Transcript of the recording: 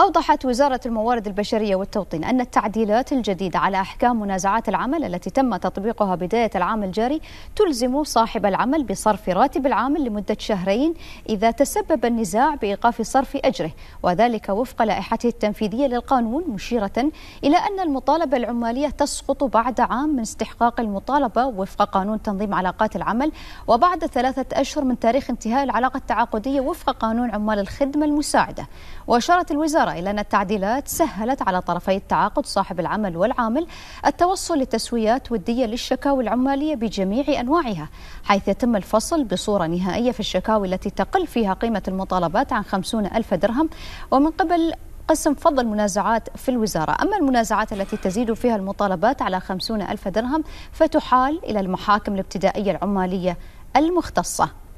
أوضحت وزارة الموارد البشرية والتوطين أن التعديلات الجديدة على أحكام منازعات العمل التي تم تطبيقها بداية العام الجاري تلزم صاحب العمل بصرف راتب العامل لمدة شهرين إذا تسبب النزاع بإيقاف صرف أجره وذلك وفق لائحته التنفيذية للقانون مشيرة إلى أن المطالبة العمالية تسقط بعد عام من استحقاق المطالبة وفق قانون تنظيم علاقات العمل وبعد ثلاثة أشهر من تاريخ انتهاء العلاقة التعاقدية وفق قانون عمال الخدمة المساعدة وأشارت الوزارة إلى أن التعديلات سهلت على طرفي التعاقد صاحب العمل والعامل التوصل لتسويات ودية للشكاوي العمالية بجميع أنواعها حيث يتم الفصل بصورة نهائية في الشكاوي التي تقل فيها قيمة المطالبات عن خمسون ألف درهم ومن قبل قسم فض المنازعات في الوزارة أما المنازعات التي تزيد فيها المطالبات على خمسون ألف درهم فتحال إلى المحاكم الابتدائية العمالية المختصة